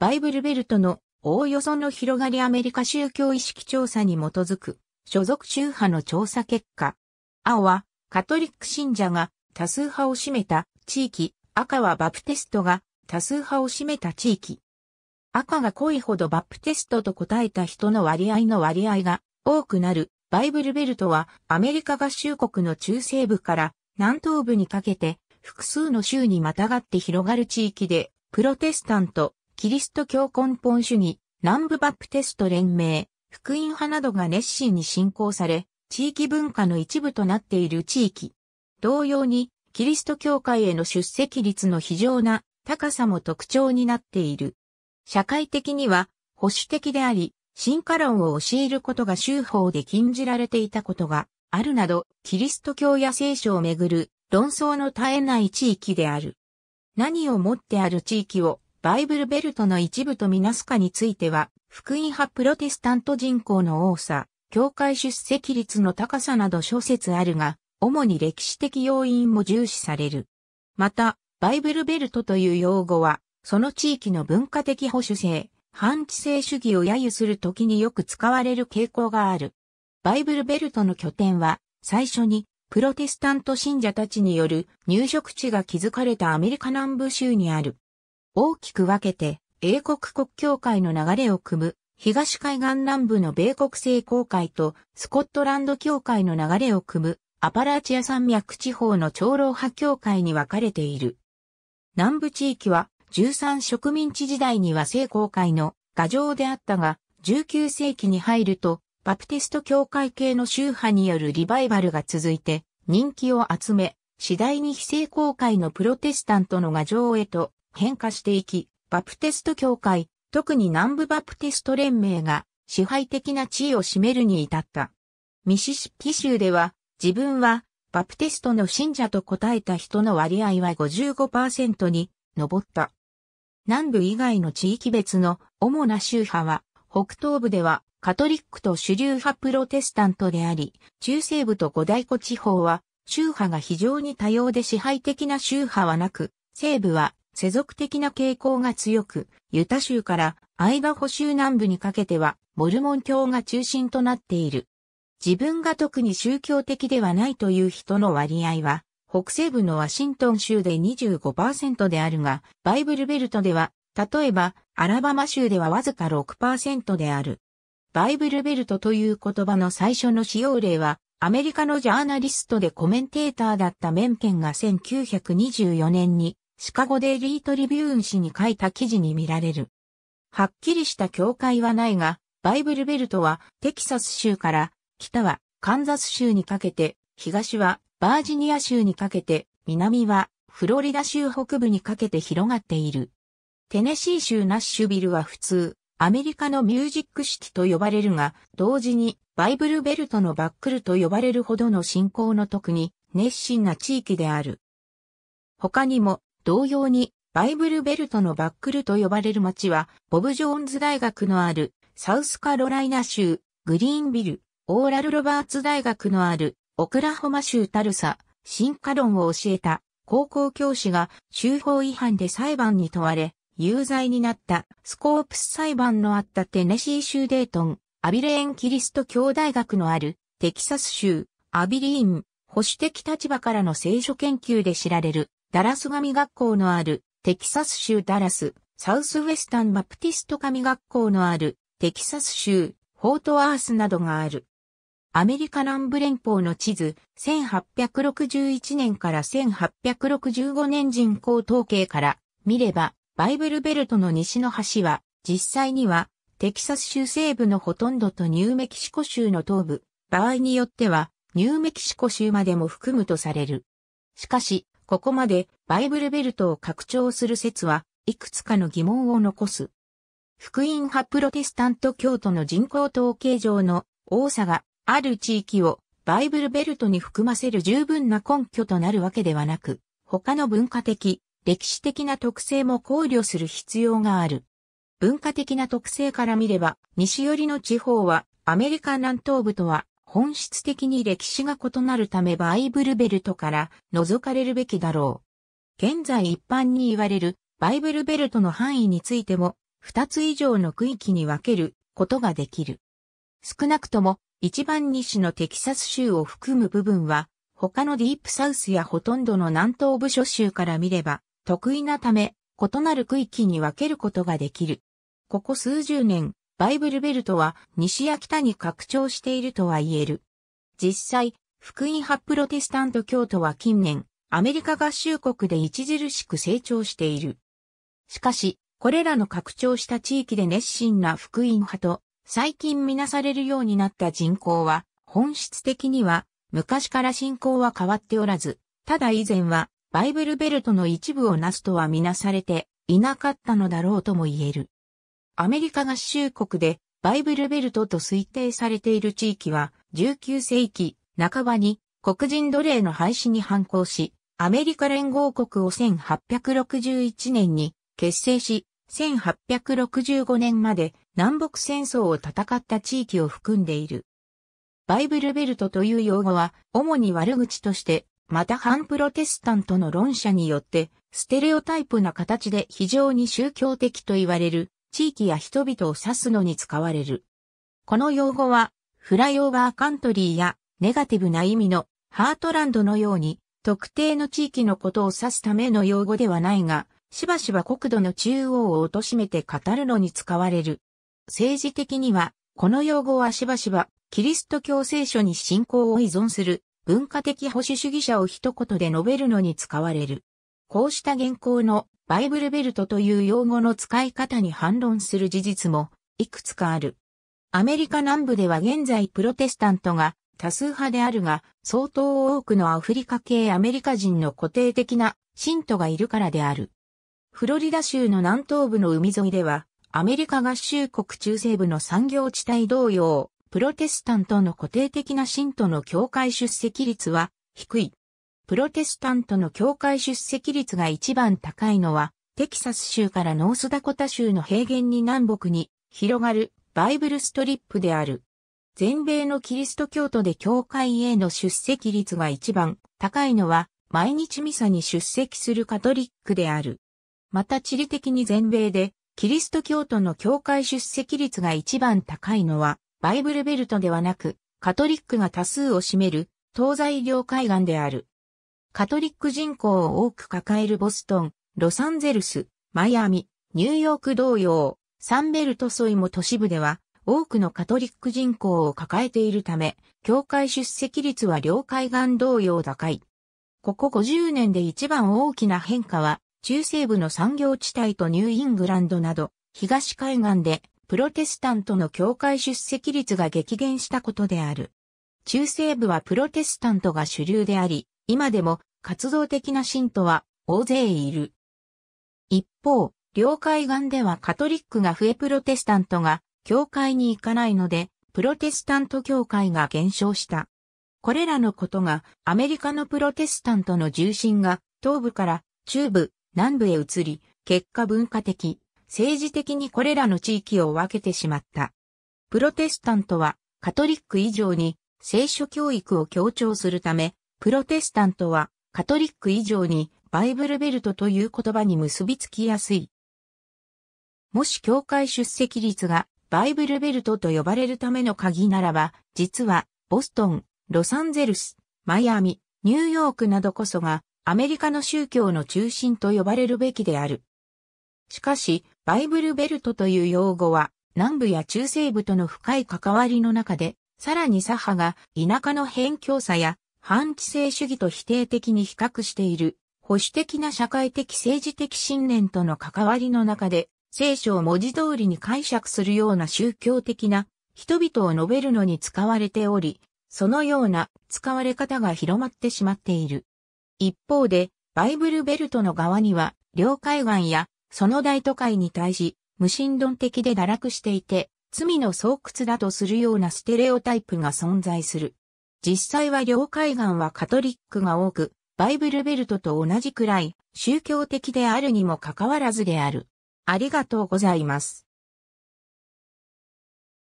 バイブルベルトのおおよその広がりアメリカ宗教意識調査に基づく所属宗派の調査結果。青はカトリック信者が多数派を占めた地域、赤はバプテストが多数派を占めた地域。赤が濃いほどバプテストと答えた人の割合の割合が多くなるバイブルベルトはアメリカ合衆国の中西部から南東部にかけて複数の州にまたがって広がる地域でプロテスタント、キリスト教根本主義、南部バプテスト連盟、福音派などが熱心に信仰され、地域文化の一部となっている地域。同様に、キリスト教会への出席率の非常な高さも特徴になっている。社会的には保守的であり、進化論を教えることが州法で禁じられていたことがあるなど、キリスト教や聖書をめぐる論争の絶えない地域である。何をもってある地域をバイブルベルトの一部とみなすかについては、福音派プロテスタント人口の多さ、教会出席率の高さなど諸説あるが、主に歴史的要因も重視される。また、バイブルベルトという用語は、その地域の文化的保守性、反知性主義を揶揄するときによく使われる傾向がある。バイブルベルトの拠点は、最初に、プロテスタント信者たちによる入植地が築かれたアメリカ南部州にある。大きく分けて、英国国教会の流れを組む、東海岸南部の米国聖公会とスコットランド教会の流れを組むアパラチア山脈地方の長老派教会に分かれている。南部地域は13植民地時代には聖公会の牙城であったが、19世紀に入るとバプテスト教会系の宗派によるリバイバルが続いて人気を集め、次第に非聖公会のプロテスタントの牙城へと変化していき、バプテスト教会、特に南部バプテスト連盟が支配的な地位を占めるに至った。ミシシッピ州では、自分はバプテストの信者と答えた人の割合は55%に上った。南部以外の地域別の主な宗派は、北東部ではカトリックと主流派プロテスタントであり、中西部と五大湖地方は宗派が非常に多様で支配的な宗派はなく、西部は世俗的な傾向が強く、ユタ州からアイダホ州南部にかけては、モルモン教が中心となっている。自分が特に宗教的ではないという人の割合は、北西部のワシントン州で25%であるが、バイブルベルトでは、例えば、アラバマ州ではわずか6%である。バイブルベルトという言葉の最初の使用例は、アメリカのジャーナリストでコメンテーターだったメンケンが1924年にシカゴデイリートリビューン誌に書いた記事に見られる。はっきりした境界はないが、バイブルベルトはテキサス州から北はカンザス州にかけて、東はバージニア州にかけて、南はフロリダ州北部にかけて広がっている。テネシー州ナッシュビルは普通、アメリカのミュージックシティと呼ばれるが、同時にバイブルベルトのバックルと呼ばれるほどの信仰の特に熱心な地域である。他にも同様に、バイブルベルトのバックルと呼ばれる町は、ボブ・ジョーンズ大学のある、サウスカロライナ州、グリーンビル、オーラル・ロバーツ大学のある、オクラホマ州タルサ、進化論を教えた、高校教師が、州法違反で裁判に問われ、有罪になったスコープス裁判のあったテネシー州デートン、アビレーン・キリスト教大学のあるテキサス州アビリーン、保守的立場からの聖書研究で知られるダラス神学校のあるテキサス州ダラス、サウスウェスタンバプティスト神学校のあるテキサス州、フォートアースなどがある。アメリカ南部連邦の地図、1861年から1865年人口統計から見れば、バイブルベルトの西の端は、実際には、テキサス州西部のほとんどとニューメキシコ州の東部、場合によっては、ニューメキシコ州までも含むとされる。しかし、ここまでバイブルベルトを拡張する説はいくつかの疑問を残す。福音派プロテスタント教徒の人口統計上の多さがある地域をバイブルベルトに含ませる十分な根拠となるわけではなく、他の文化的、歴史的な特性も考慮する必要がある。文化的な特性から見れば、西寄りの地方はアメリカ南東部とは本質的に歴史が異なるためバイブルベルトから除かれるべきだろう。現在一般に言われるバイブルベルトの範囲についても2つ以上の区域に分けることができる。少なくとも一番西のテキサス州を含む部分は他のディープサウスやほとんどの南東部諸州から見れば得意なため異なる区域に分けることができる。ここ数十年、バイブルベルトは西や北に拡張しているとは言える。実際、福音派プロテスタント教徒は近年、アメリカ合衆国で著しく成長している。しかし、これらの拡張した地域で熱心な福音派と、最近みなされるようになった人口は、本質的には、昔から信仰は変わっておらず、ただ以前は、バイブルベルトの一部をなすとはみなされていなかったのだろうとも言える。アメリカ合衆国でバイブルベルトと推定されている地域は19世紀半ばに黒人奴隷の廃止に反抗し、アメリカ連合国を1861年に結成し、1865年まで南北戦争を戦った地域を含んでいる。バイブルベルトという用語は、主に悪口として、また反プロテスタントの論者によって、ステレオタイプな形で非常に宗教的と言われる、地域や人々を指すのに使われる。この用語は、フライオーバーカントリーやネガティブな意味のハートランドのように特定の地域のことを指すための用語ではないが、しばしば国土の中央を貶めて語るのに使われる。政治的には、この用語はしばしばキリスト教聖書に信仰を依存する文化的保守主義者を一言で述べるのに使われる。こうした現行のバイブルベルトという用語の使い方に反論する事実もいくつかある。アメリカ南部では現在プロテスタントが多数派であるが、相当多くのアフリカ系アメリカ人の固定的な信徒がいるからである。フロリダ州の南東部の海沿いでは、アメリカ合衆国中西部の産業地帯同様、プロテスタントの固定的な信徒の教会出席率は低い。プロテスタントの教会出席率が一番高いのは、テキサス州からノースダコタ州の平原に南北に広がるバイブルストリップである。全米のキリスト教徒で教会への出席率が一番高いのは、毎日ミサに出席するカトリックである。また地理的に全米で、キリスト教徒の教会出席率が一番高いのは、バイブルベルトではなく、カトリックが多数を占める東西両海岸である。カトリック人口を多く抱えるボストン、ロサンゼルス、マイアミ、ニューヨーク同様、サンベルトソイも都市部では多くのカトリック人口を抱えているため、教会出席率は両海岸同様高い。ここ50年で一番大きな変化は、中西部の産業地帯とニューイングランドなど、東海岸でプロテスタントの教会出席率が激減したことである。中西部はプロテスタントが主流であり、今でも活動的な信徒は大勢いる。一方、領海岸ではカトリックが増えプロテスタントが教会に行かないので、プロテスタント教会が減少した。これらのことがアメリカのプロテスタントの重心が東部から中部、南部へ移り、結果文化的、政治的にこれらの地域を分けてしまった。プロテスタントはカトリック以上に聖書教育を強調するため、プロテスタントはカトリック以上にバイブルベルトという言葉に結びつきやすい。もし教会出席率がバイブルベルトと呼ばれるための鍵ならば、実はボストン、ロサンゼルス、マイアミ、ニューヨークなどこそがアメリカの宗教の中心と呼ばれるべきである。しかし、バイブルベルトという用語は南部や中西部との深い関わりの中で、さらに左派が田舎の辺境差や反知性主義と否定的に比較している、保守的な社会的政治的信念との関わりの中で、聖書を文字通りに解釈するような宗教的な人々を述べるのに使われており、そのような使われ方が広まってしまっている。一方で、バイブルベルトの側には、両海岸やその大都会に対し、無神論的で堕落していて、罪の巣窟だとするようなステレオタイプが存在する。実際は両海岸はカトリックが多く、バイブルベルトと同じくらい宗教的であるにもかかわらずである。ありがとうございます。